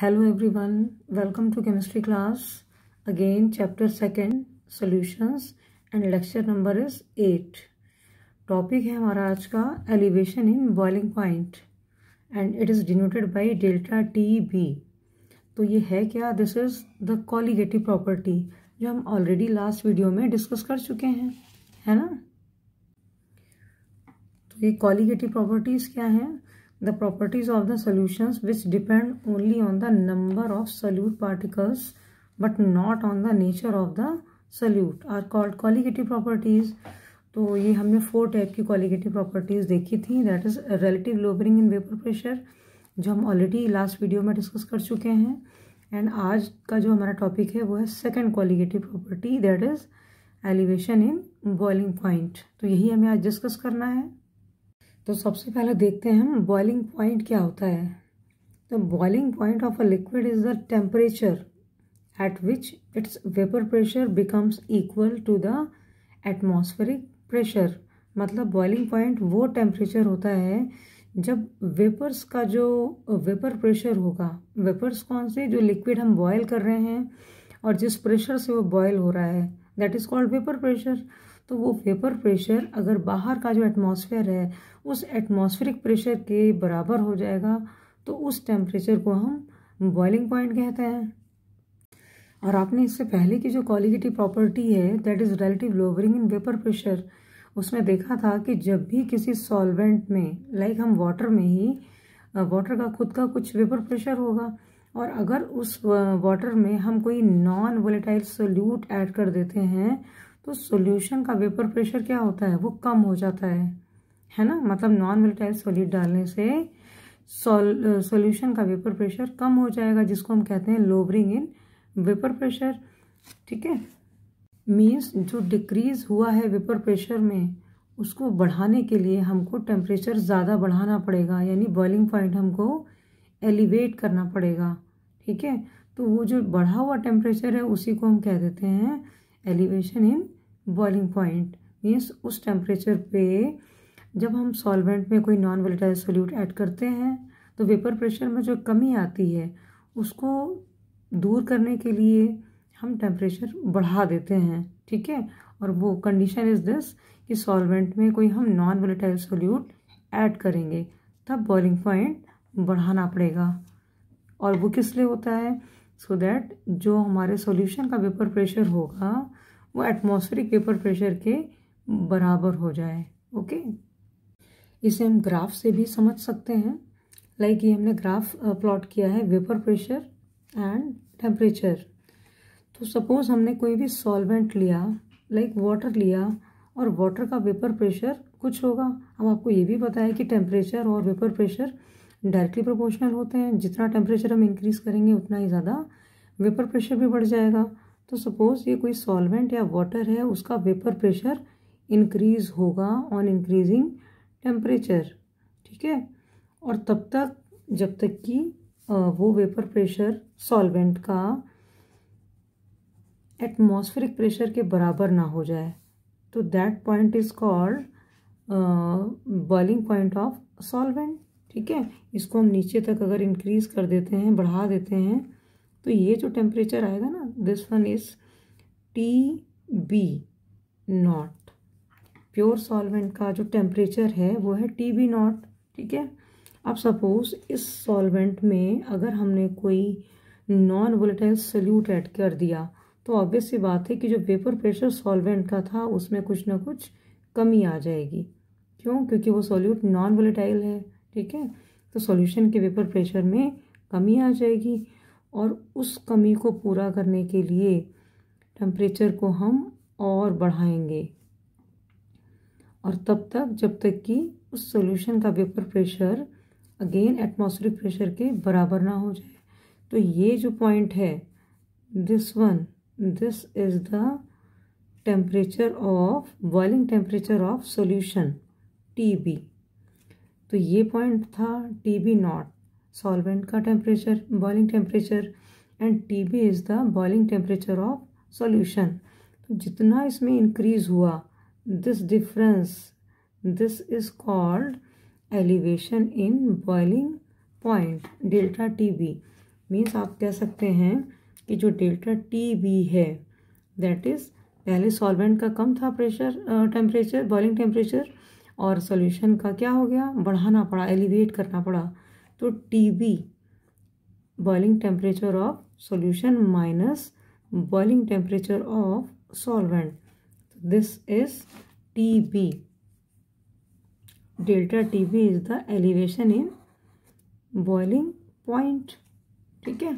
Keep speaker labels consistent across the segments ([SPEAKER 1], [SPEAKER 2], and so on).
[SPEAKER 1] hello everyone welcome to chemistry class again chapter second solutions and lecture number is eight topic है हमारा आज का elevation in boiling point and it is denoted by delta T B तो ये है क्या this is the colligative property जो हम ऑलरेडी लास्ट वीडियो में डिस्कस कर चुके हैं है ना तो ये कॉलीगेटिव प्रॉपर्टीज़ क्या हैं the properties of the solutions which depend only on the number of solute particles but not on the nature of the solute are called colligative properties तो ये हमने फोर टाइप की क्वालिगेटिव प्रॉपर्टीज़ देखी थी that is relative lowering in vapour pressure जो हम already last video में discuss कर चुके हैं एंड आज का जो हमारा टॉपिक है वो है second colligative property that is elevation in boiling point तो यही हमें आज डिस्कस करना है तो सबसे पहले देखते हैं हम बॉइलिंग पॉइंट क्या होता है the boiling point of a liquid is the temperature at which its vapour pressure becomes equal to the atmospheric pressure मतलब बॉइलिंग पॉइंट वो टेम्परेचर होता है जब वेपर्स का जो वेपर प्रेशर होगा वेपर्स कौन से जो लिक्विड हम बॉयल कर रहे हैं और जिस प्रेशर से वो बॉयल हो रहा है that is called vapour pressure तो वो वेपर प्रेशर अगर बाहर का जो एटमॉस्फेयर है उस एटमॉस्फेरिक प्रेशर के बराबर हो जाएगा तो उस टेम्परेचर को हम बॉइलिंग पॉइंट कहते हैं और आपने इससे पहले की जो क्वालिटी प्रॉपर्टी है that is relative lowering in vapour pressure उसमें देखा था कि जब भी किसी सॉल्वेंट में लाइक like हम वाटर में ही वाटर का खुद का कुछ वेपर प्रेशर होगा और अगर उस वाटर में हम कोई नॉन वोलेटाइल सोल्यूट ऐड कर देते हैं तो सॉल्यूशन का वेपर प्रेशर क्या होता है वो कम हो जाता है है ना मतलब नॉन वेलेटाइल सॉलिड डालने से सॉल्यूशन का वेपर प्रेशर कम हो जाएगा जिसको हम कहते हैं लोवरिंग इन वेपर प्रेशर ठीक है मीन्स जो डिक्रीज हुआ है वेपर प्रेशर में उसको बढ़ाने के लिए हमको टेम्परेचर ज़्यादा बढ़ाना पड़ेगा यानी बॉइलिंग पॉइंट हमको एलिवेट करना पड़ेगा ठीक है तो वो जो बढ़ा हुआ टेम्परेचर है उसी को हम कह देते हैं elevation in boiling point means उस टेम्परेचर पे जब हम सॉल्वेंट में कोई नॉन वेलेटाइल सोल्यूट ऐड करते हैं तो वेपर प्रेशर में जो कमी आती है उसको दूर करने के लिए हम टेम्परेचर बढ़ा देते हैं ठीक है और वो कंडीशन इज़ दिस कि सॉल्वेंट में कोई हम नॉन वेलेटाइल सोल्यूट ऐड करेंगे तब बॉइलिंग पॉइंट बढ़ाना पड़ेगा और वो किस लिए होता है सो so दैट जो हमारे सॉल्यूशन का वेपर प्रेशर होगा वो एटमॉस्फेरिक वेपर प्रेशर के बराबर हो जाए ओके इसे हम ग्राफ से भी समझ सकते हैं लाइक like ये हमने ग्राफ प्लॉट uh, किया है वेपर प्रेशर एंड टेम्परेचर तो सपोज़ हमने कोई भी सॉल्वेंट लिया लाइक like वाटर लिया और वाटर का वेपर प्रेशर कुछ होगा अब आपको ये भी पता है कि टेम्परेचर और वेपर प्रेशर डायरेक्टली प्रोपोर्शनल होते हैं जितना टेम्परेचर हम इंक्रीज़ करेंगे उतना ही ज़्यादा वेपर प्रेशर भी बढ़ जाएगा तो सपोज़ ये कोई सॉल्वेंट या वाटर है उसका वेपर प्रेशर इंक्रीज़ होगा ऑन इंक्रीजिंग टेम्परेचर ठीक है और तब तक जब तक कि वो वेपर प्रेशर सॉल्वेंट का एटमॉस्फेरिक प्रेशर के बराबर ना हो जाए तो that point is called boiling point of solvent ठीक है इसको हम नीचे तक अगर इंक्रीज़ कर देते हैं बढ़ा देते हैं तो ये जो टेम्परेचर आएगा ना this one is T B naught pure solvent का जो टेम्परेचर है वो है टी बी नॉट ठीक है अब सपोज इस सॉल्वेंट में अगर हमने कोई नॉन वोलेटाइल सल्यूट ऐड कर दिया तो ऑब्वियस सी बात है कि जो वेपर प्रेशर सॉल्वेंट का था उसमें कुछ ना कुछ कमी आ जाएगी क्यों क्योंकि वो सॉल्यूट नॉन वोलेटाइल है ठीक है तो सॉल्यूशन के वेपर प्रेशर में कमी आ जाएगी और उस कमी को पूरा करने के लिए टेम्परेचर को हम और बढ़ाएंगे और तब तक जब तक कि उस सोल्यूशन का vapour pressure again atmospheric pressure के बराबर ना हो जाए तो ये जो पॉइंट है this one this is the temperature of boiling temperature of solution T B तो ये पॉइंट था टी बी नॉट सॉल्वेंट का temperature boiling temperature and T B is the boiling temperature of solution तो जितना इसमें increase हुआ this difference this is called elevation in boiling point delta T B means आप कह सकते हैं कि जो डेल्टा टी बी है दैट इज़ पहले सॉल्वेंट का कम था प्रेशर टेम्परेचर बॉइलिंग टेम्परेचर और सॉल्यूशन का क्या हो गया बढ़ाना पड़ा एलिवेट करना पड़ा तो T B boiling temperature of solution minus boiling temperature of solvent this is T B delta T B is the elevation in boiling point ठीक है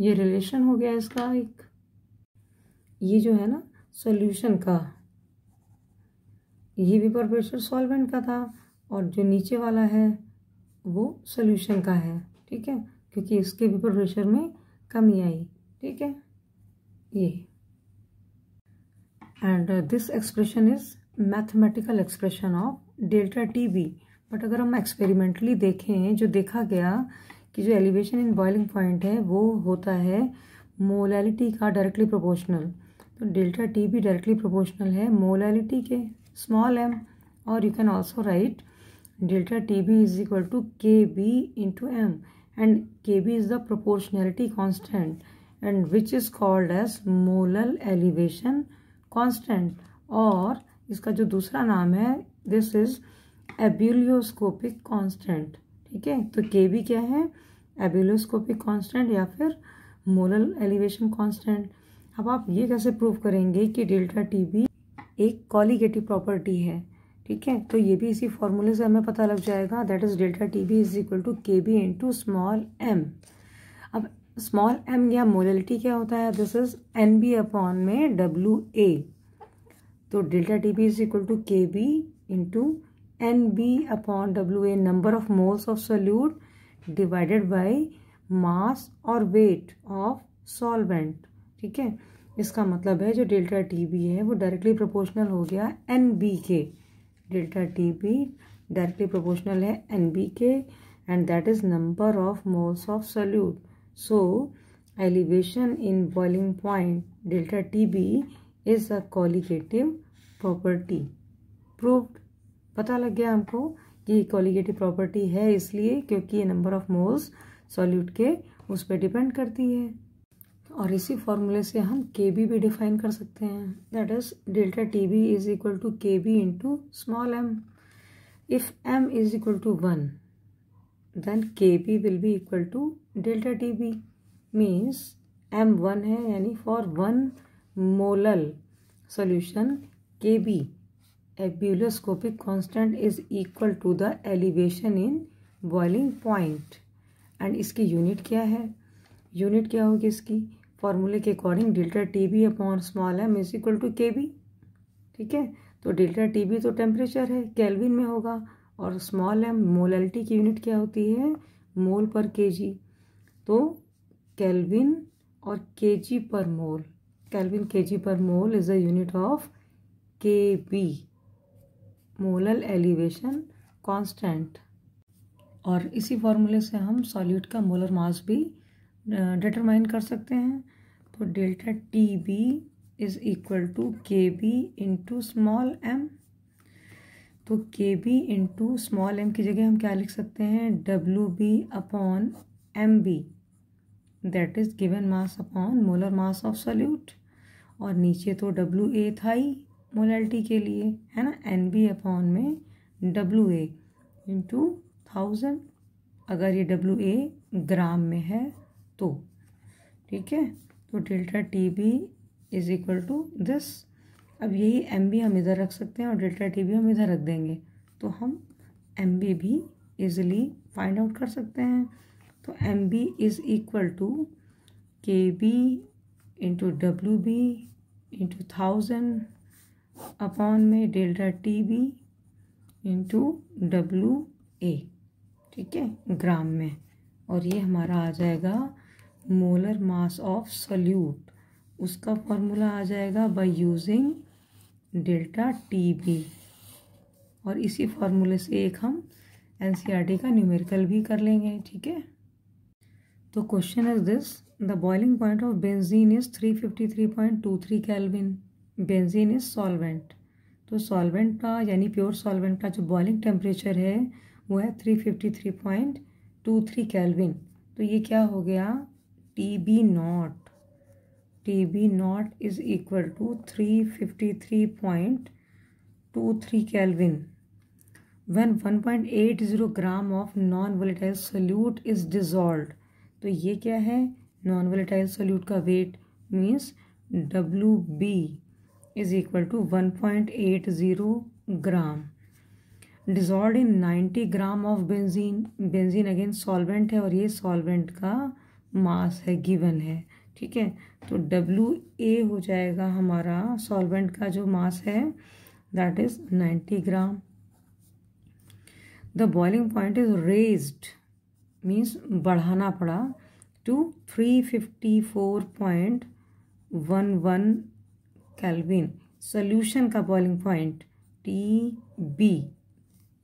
[SPEAKER 1] ये रिलेशन हो गया इसका एक ये जो है ना सॉल्यूशन का ये भी प्रेशर सॉल्वेंट का था और जो नीचे वाला है वो सोल्यूशन का है ठीक है क्योंकि उसके भी प्रेशर में कमी आई ठीक है ये and this expression is mathematical expression of delta T B but अगर हम एक्सपेरिमेंटली देखें जो देखा गया कि जो एलिवेशन इन बॉइलिंग पॉइंट है वो होता है मोलैलिटी का डायरेक्टली प्रोपोर्शनल तो डेल्टा टी भी डायरेक्टली प्रोपोर्शनल है मोलैलिटी के स्मॉल एम और you can also write delta T B is equal to K B into m and K B is the proportionality constant and which is called as molal elevation constant और इसका जो दूसरा नाम है this is एब्यूलियोस्कोपिक constant ठीक है तो K B क्या है एब्यूलियोस्कोपिक कॉन्स्टेंट या फिर मोलल एलिवेशन कॉन्स्टेंट अब आप ये कैसे प्रूव करेंगे कि डेल्टा टी बी एक कॉलीगेटिव प्रॉपर्टी है ठीक है तो ये भी इसी फॉर्मूले से हमें पता लग जाएगा that is delta T B is equal to K B into small M अब स्मॉल एम या मोलिटी क्या होता है this is N B upon में डब्ल्यू ए तो delta T B is equal to K B into N B upon W A number of moles of solute divided by mass और weight of solvent ठीक है इसका मतलब है जो delta T B है वो डायरेक्टली प्रोपोर्शनल हो गया एन बी के delta T B directly proportional है एन बी के and that is number of moles of solute so elevation in boiling point delta T B is a colligative property proof पता लग गया हमको कि कॉलीगेटिव प्रॉपर्टी है इसलिए क्योंकि ये नंबर ऑफ मोल्स सॉल्यूट के उस पर डिपेंड करती है और इसी फॉर्मूले से हम के बी भी डिफाइन कर सकते हैं that is delta T B is equal to K B into small M if M is equal to one then K B will be equal to delta T B means M one है यानी for one molal solution K B ebullioscopic constant is equal to the elevation in boiling point and इसकी unit क्या है unit क्या होगी इसकी फॉर्मूले के according delta T B upon small M is equal to K B ठीक है तो डेल्टा टी बी तो टेम्परेचर है कैलविन में होगा और स्मॉल एम मोलैलिटी की यूनिट क्या होती है मोल पर के जी तो कैलविन और के G per mole kelvin K G per mole is a unit of K B molal elevation constant और इसी फॉर्मूले से हम सॉल्यूट का मोलर मास भी डिटरमाइन कर सकते हैं तो delta T B is equal to K B into small M तो K B into small M की जगह हम क्या लिख सकते हैं W B upon M B that is given mass upon molar mass of solute और नीचे तो डब्ल्यू ए था ही मोलैलिटी के लिए है ना एन बी अपॉन में डब्ल्यू ए इंटू थाउजेंड अगर ये डब्ल्यू ए ग्राम में है तो ठीक है तो delta T B is equal to this अब यही एम बी हम इधर रख सकते हैं और डेल्टा टी बी हम इधर रख देंगे तो हम एम बी भी इज़िली फाइंड आउट कर सकते हैं तो M B is equal to K B into W B into thousand upon में delta T B into W A ठीक है ग्राम में और ये हमारा आ जाएगा मोलर मास ऑफ सल्यूट उसका फॉर्मूला आ जाएगा by using delta T B और इसी फार्मूले से एक हम एन e का न्यूमेरिकल भी कर लेंगे ठीक है तो question is this the boiling point of benzene is three fifty three point two three kelvin benzene is solvent तो सॉल्वेंट का यानी प्योर सॉल्वेंट का जो बॉइलिंग टेम्परेचर है वो है three fifty three point two three kelvin तो ये क्या हो गया T B not T B not is equal to three fifty three point two three kelvin one one point eight zero gram of non volatile solute is dissolve तो ये क्या है non volatile solute का weight means W B is equal to one point eight zero gram dissolve in ninety gram of benzene benzene again solvent है और ये solvent का मास है गिवन है ठीक है तो डब्ल्यू ए हो जाएगा हमारा सॉल्वेंट का जो मास है that is ninety gram the boiling point is raised means बढ़ाना पड़ा to three fifty four point one one kelvin solution का बॉइलिंग पॉइंट टी बी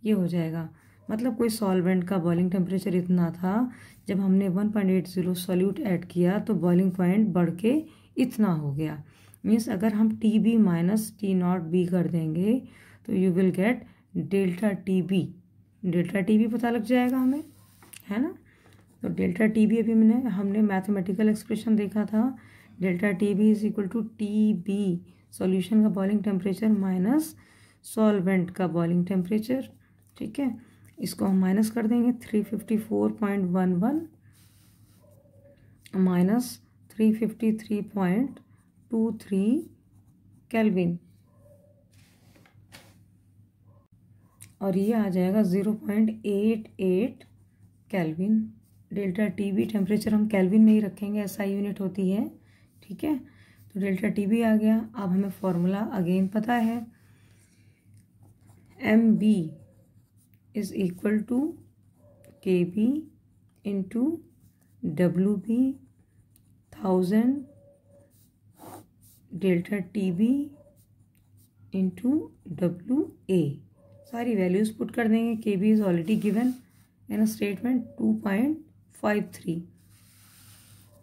[SPEAKER 1] ये हो जाएगा मतलब कोई सॉल्वेंट का बॉइलिंग टेम्परेचर इतना था जब हमने one point eight zero solute add किया तो बॉइलिंग पॉइंट बढ़ के इतना हो गया मीन्स अगर हम T B minus T not B कर देंगे तो you will get delta T B delta T B पता लग जाएगा हमें है ना तो डेल्टा टी बी अभी मैंने हमने मैथमेटिकल एक्सप्रेशन देखा था delta T B is equal to T B solution का बॉइलिंग टेम्परेचर माइनस सॉल्वेंट का बॉइलिंग टेम्परेचर ठीक है इसको हम माइनस कर देंगे three fifty four point one one minus three fifty three point two three kelvin और ये आ जाएगा zero point eight eight kelvin delta T B temperature हम कैलविन में ही रखेंगे ऐसा यूनिट होती है ठीक है तो डेल्टा टी बी आ गया अब हमें फॉर्मूला अगेन पता है M B is equal to K B into W B thousand delta T B into W A सारी वैल्यूज़ पुट कर देंगे K B is already given in statement two point five three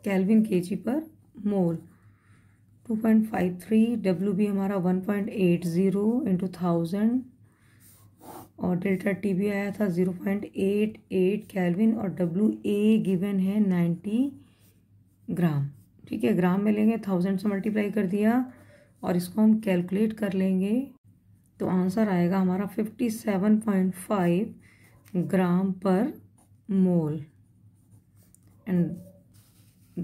[SPEAKER 1] kelvin K G per mole two point five three W B हमारा one point eight zero into thousand और delta T भी आया था zero point eight eight kelvin और W A given है ninety gram ठीक है gram में लेंगे थाउजेंड से मल्टीप्लाई कर दिया और इसको हम कैलकुलेट कर लेंगे तो आंसर आएगा हमारा fifty seven point five gram per mole and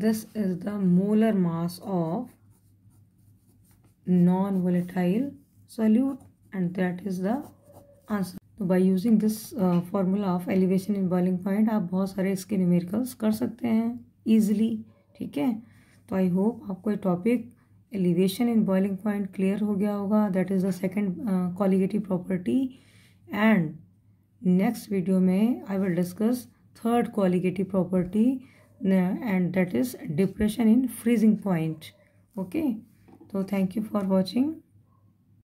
[SPEAKER 1] this is the molar mass of non volatile solute and that is the answer by using this formula of elevation in boiling point आप बहुत सारे इसके numericals कर सकते हैं easily ठीक है तो आई होप आपको ये topic elevation in boiling point clear हो गया होगा that is the second colligative property and next video में I will discuss third colligative property and that is depression in freezing point okay तो थैंक यू फॉर वॉचिंग